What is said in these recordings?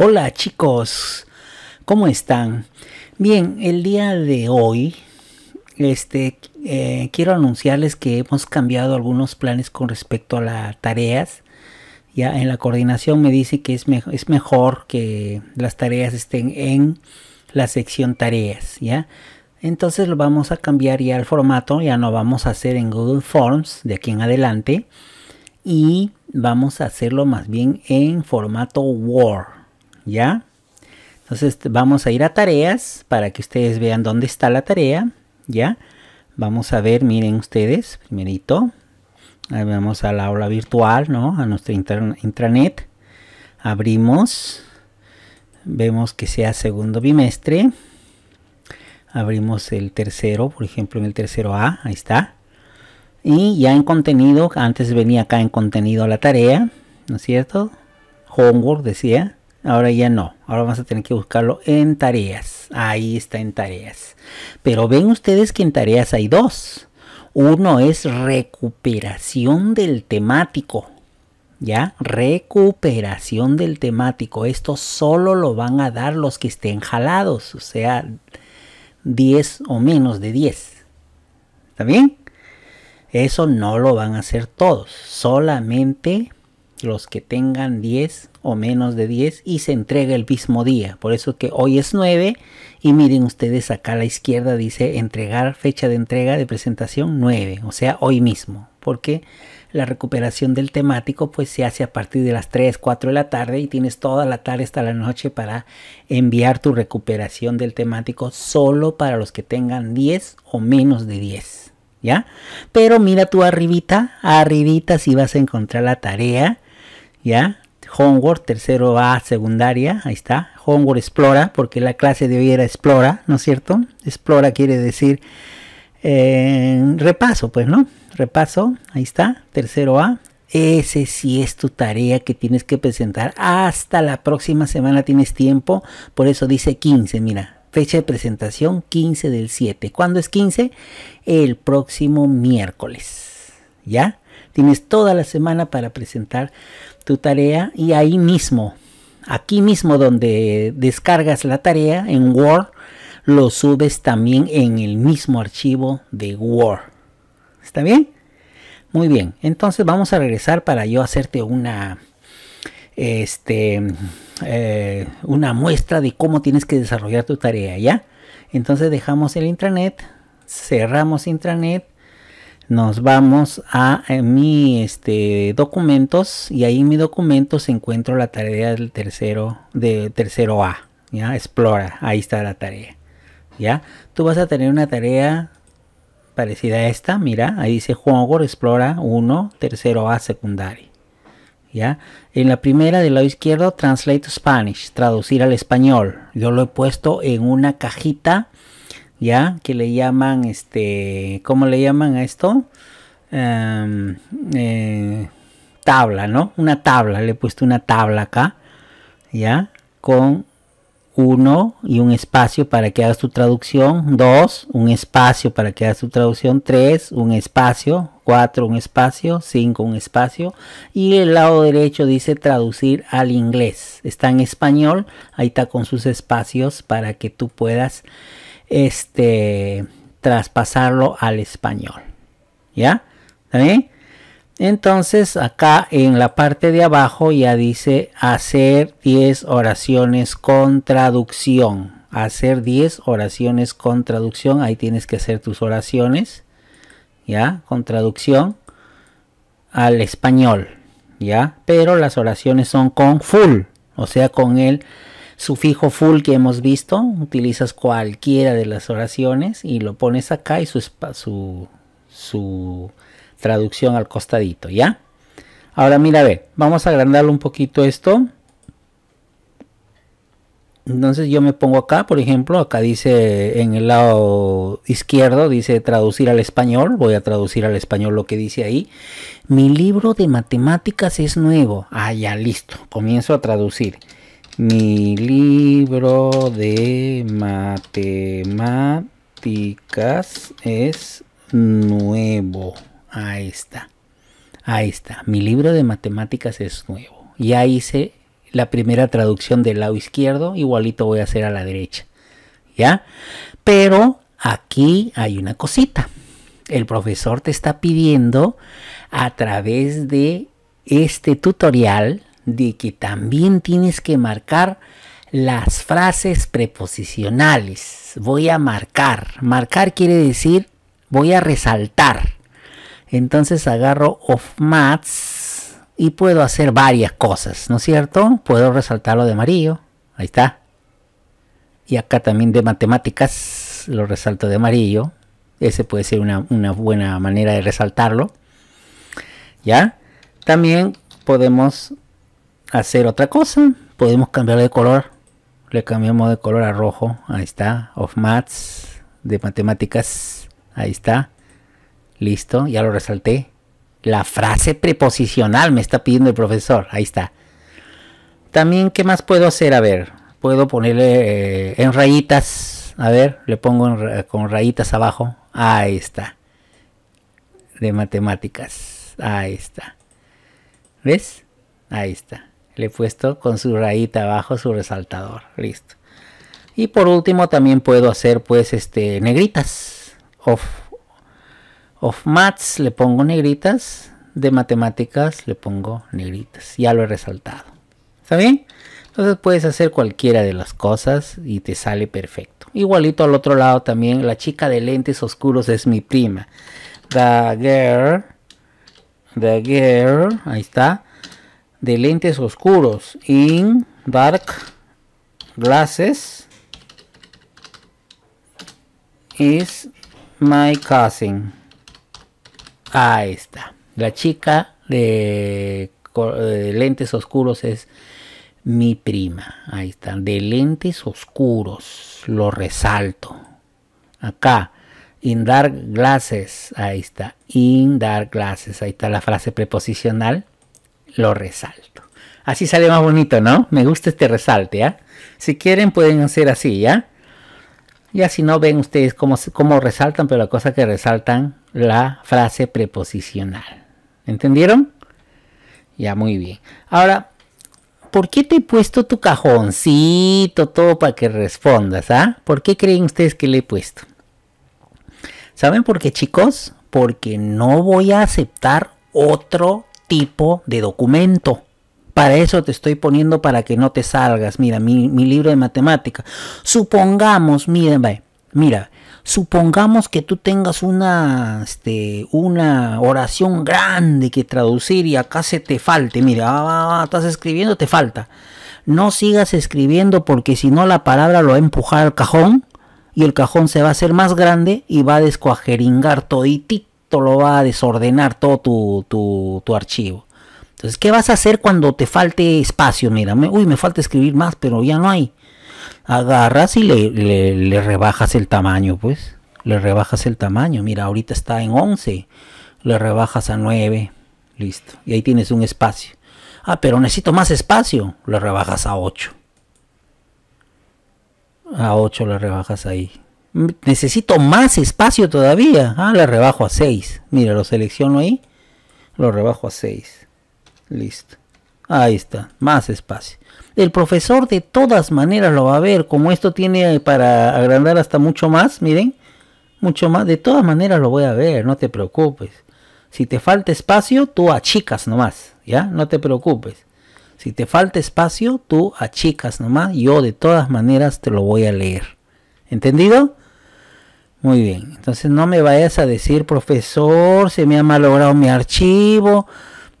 Hola chicos, ¿cómo están? Bien, el día de hoy este, eh, quiero anunciarles que hemos cambiado algunos planes con respecto a las tareas. Ya en la coordinación me dice que es, mejor que las tareas estén en la sección tareas, ¿ya? Entonces lo vamos a cambiar ya el formato, ya no vamos a hacer en Google Forms de aquí en adelante y vamos a hacerlo más bien en formato Word. ¿ya? Entonces vamos a ir a tareas para que ustedes vean dónde está la tarea, ¿ya? Vamos a ver, miren ustedes, primerito, ahí vamos la aula virtual, ¿no? A nuestro intranet, abrimos, vemos que sea segundo bimestre, abrimos el tercero, por ejemplo en el tercero A, ahí está, y ya en contenido, antes venía acá en contenido la tarea, ¿no es cierto? Homework decía. Ahora ya no. Ahora vamos a tener que buscarlo en tareas. Ahí está en tareas. Pero ven ustedes que en tareas hay dos. Uno es recuperación del temático. ¿Ya? Recuperación del temático. Esto solo lo van a dar los que estén jalados. O sea, 10 o menos de 10. ¿Está bien? Eso no lo van a hacer todos. Solamente los que tengan 10 o menos de 10 y se entrega el mismo día. Por eso que hoy es 9 y miren ustedes acá a la izquierda dice entregar fecha de entrega de presentación 9, o sea hoy mismo, porque la recuperación del temático pues se hace a partir de las 3, 4 de la tarde y tienes toda la tarde hasta la noche para enviar tu recuperación del temático solo para los que tengan 10 o menos de 10. ¿Ya? Pero mira tú arribita, arribita si vas a encontrar la tarea ¿ya? Homework, tercero A, secundaria, ahí está. Homework explora, porque la clase de hoy era explora, ¿no es cierto? Explora quiere decir eh, repaso, pues, ¿no? Repaso, ahí está, tercero A. Ese sí es tu tarea que tienes que presentar. Hasta la próxima semana tienes tiempo, por eso dice 15, mira. Fecha de presentación 15 del 7. ¿Cuándo es 15? El próximo miércoles. ¿Ya? Tienes toda la semana para presentar tu tarea y ahí mismo, aquí mismo donde descargas la tarea en Word, lo subes también en el mismo archivo de Word. ¿Está bien? Muy bien, entonces vamos a regresar para yo hacerte una, este, eh, una muestra de cómo tienes que desarrollar tu tarea, ¿ya? Entonces dejamos el intranet, cerramos intranet nos vamos a eh, mi este, documentos y ahí en mi documentos encuentro la tarea del tercero, de tercero A. ¿ya? Explora, ahí está la tarea. ¿ya? Tú vas a tener una tarea parecida a esta, mira, ahí dice juego Explora 1, tercero A secundario ¿Ya? En la primera del lado izquierdo, Translate to Spanish, traducir al español. Yo lo he puesto en una cajita ¿ya? Que le llaman, este, ¿cómo le llaman a esto? Em, eh, tabla, ¿no? Una tabla, le he puesto una tabla acá, ¿ya? Con uno y un espacio para que hagas tu traducción, dos, un espacio para que hagas tu traducción, tres, un espacio, cuatro, un espacio, cinco, un espacio, y el lado derecho dice traducir al inglés, está en español, ahí está con sus espacios para que tú puedas este, traspasarlo al español. ¿Ya? Entonces acá en la parte de abajo ya dice hacer 10 oraciones con traducción. Hacer 10 oraciones con traducción. Ahí tienes que hacer tus oraciones. ¿Ya? Con traducción al español. ¿Ya? Pero las oraciones son con full. O sea, con el sufijo full que hemos visto, utilizas cualquiera de las oraciones y lo pones acá y su, su traducción al costadito, ¿ya? Ahora mira, ve, ver, vamos a agrandarlo un poquito esto. Entonces yo me pongo acá, por ejemplo, acá dice en el lado izquierdo, dice traducir al español, voy a traducir al español lo que dice ahí. Mi libro de matemáticas es nuevo. Ah, ya, listo, comienzo a traducir. Mi libro de matemáticas es nuevo. Ahí está. Ahí está. Mi libro de matemáticas es nuevo. Ya hice la primera traducción del lado izquierdo. Igualito voy a hacer a la derecha. ¿Ya? Pero aquí hay una cosita. El profesor te está pidiendo a través de este tutorial de que también tienes que marcar las frases preposicionales. Voy a marcar. Marcar quiere decir voy a resaltar. Entonces agarro of mats y puedo hacer varias cosas, ¿no es cierto? Puedo resaltarlo de amarillo. Ahí está. Y acá también de matemáticas lo resalto de amarillo. Ese puede ser una, una buena manera de resaltarlo. ¿Ya? También podemos hacer otra cosa. Podemos cambiar de color. Le cambiamos de color a rojo. Ahí está. Of Maths. De matemáticas. Ahí está. Listo. Ya lo resalté. La frase preposicional me está pidiendo el profesor. Ahí está. También, ¿qué más puedo hacer? A ver. Puedo ponerle eh, en rayitas. A ver. Le pongo con rayitas abajo. Ahí está. De matemáticas. Ahí está. ¿Ves? Ahí está le he puesto con su rayita abajo su resaltador listo y por último también puedo hacer pues este negritas of of maths le pongo negritas de matemáticas le pongo negritas ya lo he resaltado está bien entonces puedes hacer cualquiera de las cosas y te sale perfecto igualito al otro lado también la chica de lentes oscuros es mi prima the girl the girl ahí está de lentes oscuros. In dark glasses is my cousin. Ahí está. La chica de, lentes oscuros es mi prima. Ahí está. De lentes oscuros. Lo resalto. Acá. In dark glasses. Ahí está. In dark glasses. Ahí está la frase preposicional lo resalto. Así sale más bonito, ¿no? Me gusta este resalte, ¿ah? Si quieren pueden hacer así, ¿ya? Y así no ven ustedes cómo, cómo resaltan, pero la cosa que resaltan, la frase preposicional. ¿Entendieron? Ya, muy bien. Ahora, ¿por qué te he puesto tu cajoncito todo para que respondas? ¿ah? ¿Por qué creen ustedes que le he puesto? ¿Saben por qué, chicos? Porque no voy a aceptar otro tipo de documento. Para eso te estoy poniendo para que no te salgas. Mira, mi, libro de matemática. Supongamos, mira, mira, supongamos que tú tengas una, este, una oración grande que traducir y acá se te falte. Mira, estás escribiendo, te falta. No sigas escribiendo porque si no la palabra lo va a empujar al cajón y el cajón se va a hacer más grande y va a descuajeringar toditito esto lo va a desordenar todo tu, archivo. Entonces, ¿qué vas a hacer cuando te falte espacio? Mira, uy, me falta escribir más, pero ya no hay. Agarras y le, le, rebajas el tamaño, pues. Le rebajas el tamaño. Mira, ahorita está en 11. Le rebajas a 9. Listo. Y ahí tienes un espacio. Ah, pero necesito más espacio. Le rebajas a 8. A 8 le rebajas ahí necesito más espacio todavía. Ah, le rebajo a 6. Mira, lo selecciono ahí. Lo rebajo a 6. Listo. Ahí está, más espacio. El profesor de todas maneras lo va a ver. Como esto tiene para agrandar hasta mucho más, miren. Mucho más. De todas maneras lo voy a ver, no te preocupes. Si te falta espacio, tú achicas nomás. ¿Ya? No te preocupes. Si te falta espacio, tú achicas nomás. Yo de todas maneras te lo voy a leer. ¿Entendido? Muy bien, entonces no me vayas a decir, profesor, se me ha malogrado mi archivo,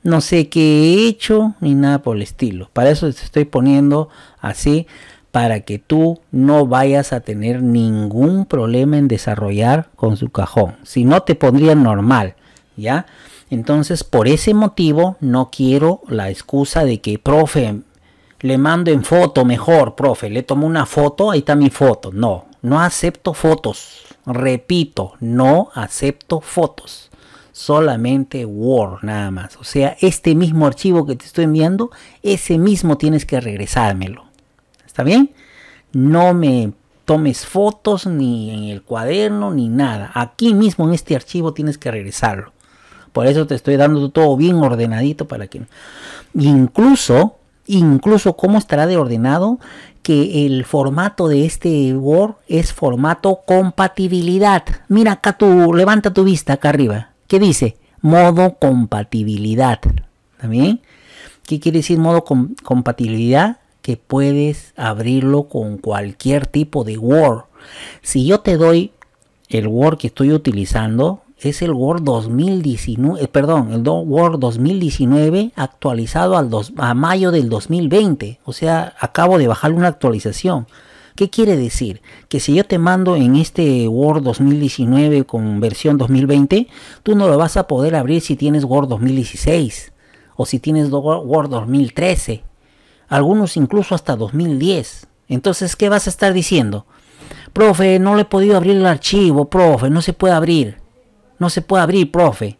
no sé qué he hecho, ni nada por el estilo. Para eso te estoy poniendo así, para que tú no vayas a tener ningún problema en desarrollar con su cajón. Si no, te pondría normal, ¿ya? Entonces, por ese motivo, no quiero la excusa de que, profe, le mando en foto mejor, profe, le tomo una foto, ahí está mi foto. No, no acepto fotos. Repito, no acepto fotos. Solamente Word nada más. O sea, este mismo archivo que te estoy enviando, ese mismo tienes que regresármelo. ¿Está bien? No me tomes fotos ni en el cuaderno ni nada. Aquí mismo en este archivo tienes que regresarlo. Por eso te estoy dando todo bien ordenadito para que... Incluso, incluso cómo estará de ordenado el formato de este Word es formato compatibilidad. Mira acá tu, levanta tu vista acá arriba. ¿Qué dice? Modo compatibilidad. ¿También? ¿Qué quiere decir modo compatibilidad? Que puedes abrirlo con cualquier tipo de Word. Si yo te doy el Word que estoy utilizando, es el Word 2019, eh, perdón, el Word 2019 actualizado al a mayo del 2020. O sea, acabo de bajar una actualización. ¿Qué quiere decir? Que si yo te mando en este Word 2019 con versión 2020, tú no lo vas a poder abrir si tienes Word 2016 o si tienes Word 2013. Algunos incluso hasta 2010. Entonces, ¿qué vas a estar diciendo? Profe, no le he podido abrir el archivo, profe, no se puede abrir no se puede abrir, profe.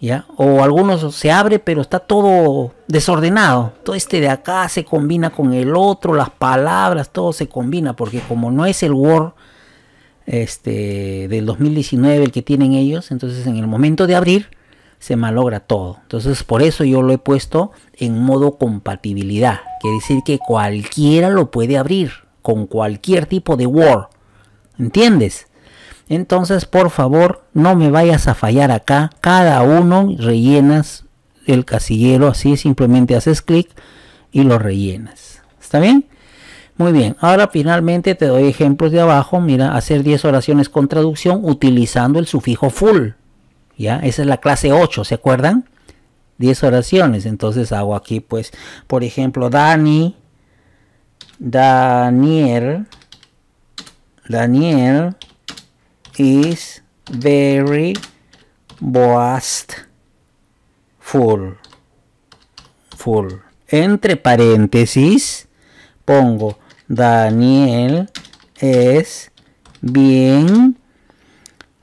¿Ya? O algunos se abre, pero está todo desordenado. Todo este de acá se combina con el otro, las palabras, todo se combina, porque como no es el Word este, del 2019 el que tienen ellos, entonces en el momento de abrir se malogra todo. Entonces por eso yo lo he puesto en modo compatibilidad, quiere decir que cualquiera lo puede abrir con cualquier tipo de Word. ¿Entiendes? Entonces, por favor, no me vayas a fallar acá. Cada uno rellenas el casillero así, simplemente haces clic y lo rellenas. ¿Está bien? Muy bien, ahora finalmente te doy ejemplos de abajo. Mira, hacer 10 oraciones con traducción utilizando el sufijo full. ¿Ya? Esa es la clase 8, ¿se acuerdan? 10 oraciones. Entonces hago aquí, pues, por ejemplo, Dani, Daniel, Daniel is very boastful. Full. full Entre paréntesis pongo Daniel es bien,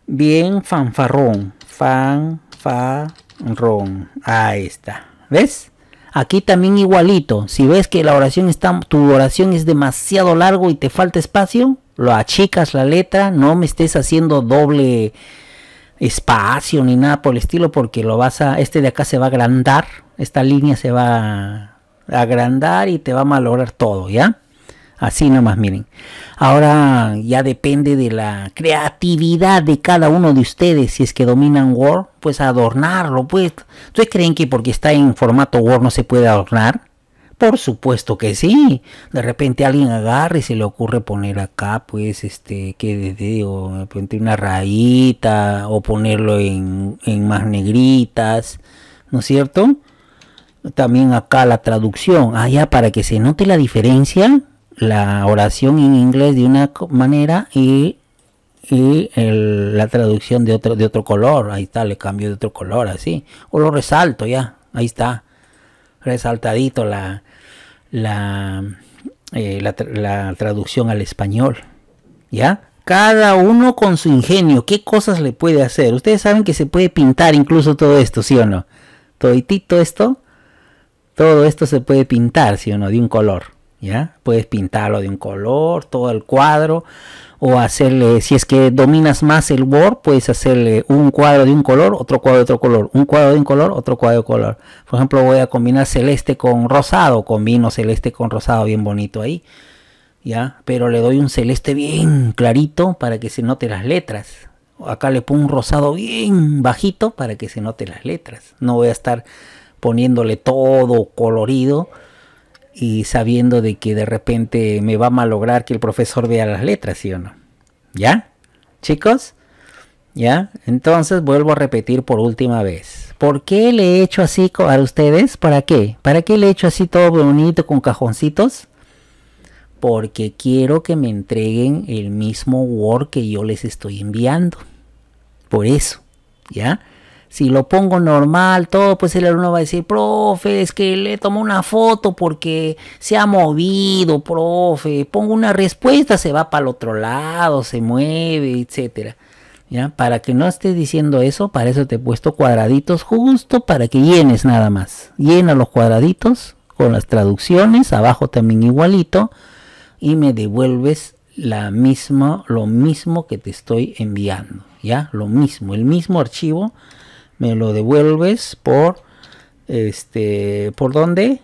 bien fanfarrón. Fanfarrón. Ahí está. ¿Ves? Aquí también igualito. Si ves que la oración está, tu oración es demasiado largo y te falta espacio, lo achicas la letra, no me estés haciendo doble espacio ni nada por el estilo porque lo vas a este de acá se va a agrandar, esta línea se va a agrandar y te va a malograr todo, ¿ya? Así nomás, miren. Ahora ya depende de la creatividad de cada uno de ustedes. Si es que dominan Word, pues adornarlo, pues. ¿Ustedes creen que porque está en formato Word no se puede adornar? Por supuesto que sí. De repente alguien agarra y se le ocurre poner acá, pues, este, que digo, de una rayita o ponerlo en, más negritas, ¿no es cierto? También acá la traducción, allá ah, para que se note la diferencia, la oración en inglés de una manera y la traducción de otro, de otro color. Ahí está, le cambio de otro color, así. O lo resalto ya, ahí está. Resaltadito la, eh, la, traducción al español. ¿Ya? cada uno con su ingenio, qué cosas le puede hacer. Ustedes saben que se puede pintar incluso todo esto, ¿sí o no? Toditito esto, todo esto se puede pintar, ¿sí o no? De un color. Puedes pintarlo de un color, todo el cuadro, o hacerle, si es que dominas más el Word, puedes hacerle un cuadro de un color, otro cuadro de otro color, un cuadro de un color, otro cuadro de color. Por ejemplo, voy a combinar celeste con rosado, combino celeste con rosado, bien bonito ahí, ¿ya? Pero le doy un celeste bien clarito para que se note las letras. Acá le pongo un rosado bien bajito para que se note las letras. No voy a estar poniéndole todo colorido y sabiendo de que de repente me va a malograr que el profesor vea las letras, ¿sí o no? ¿Ya? Chicos, ¿ya? Entonces vuelvo a repetir por última vez. ¿Por qué le he hecho así a ustedes? ¿Para qué? ¿Para qué le he hecho así todo bonito con cajoncitos? Porque quiero que me entreguen el mismo Word que yo les estoy enviando. Por eso, ¿ya? Si lo pongo normal, todo, pues el alumno va a decir, profe, es que le tomo una foto porque se ha movido, profe. Pongo una respuesta, se va para el otro lado, se mueve, etcétera. ¿Ya? Para que no estés diciendo eso, para eso te he puesto cuadraditos justo para que llenes nada más. Llena los cuadraditos con las traducciones, abajo también igualito, y me devuelves la misma, lo mismo que te estoy enviando, ¿ya? Lo mismo, el mismo archivo me lo devuelves por este por dónde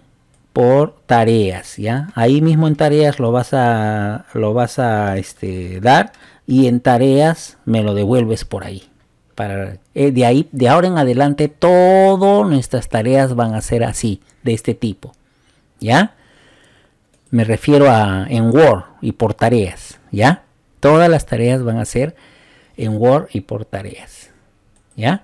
por tareas ya ahí mismo en tareas lo vas a lo vas a este, dar y en tareas me lo devuelves por ahí para eh, de ahí de ahora en adelante todas nuestras tareas van a ser así de este tipo ya me refiero a en Word y por tareas ya todas las tareas van a ser en Word y por tareas ya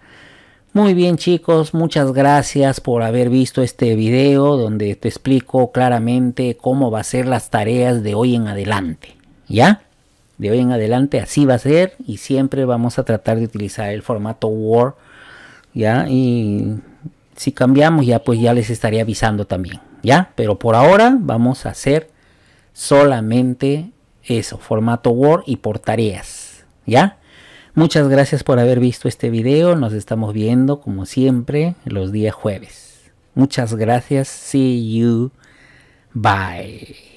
muy bien chicos, muchas gracias por haber visto este video donde te explico claramente cómo va a ser las tareas de hoy en adelante. ¿Ya? De hoy en adelante así va a ser y siempre vamos a tratar de utilizar el formato Word. ¿Ya? Y si cambiamos ya pues ya les estaré avisando también. ¿Ya? Pero por ahora vamos a hacer solamente eso, formato Word y por tareas. ¿Ya? Muchas gracias por haber visto este video. Nos estamos viendo como siempre los días jueves. Muchas gracias. See you. Bye.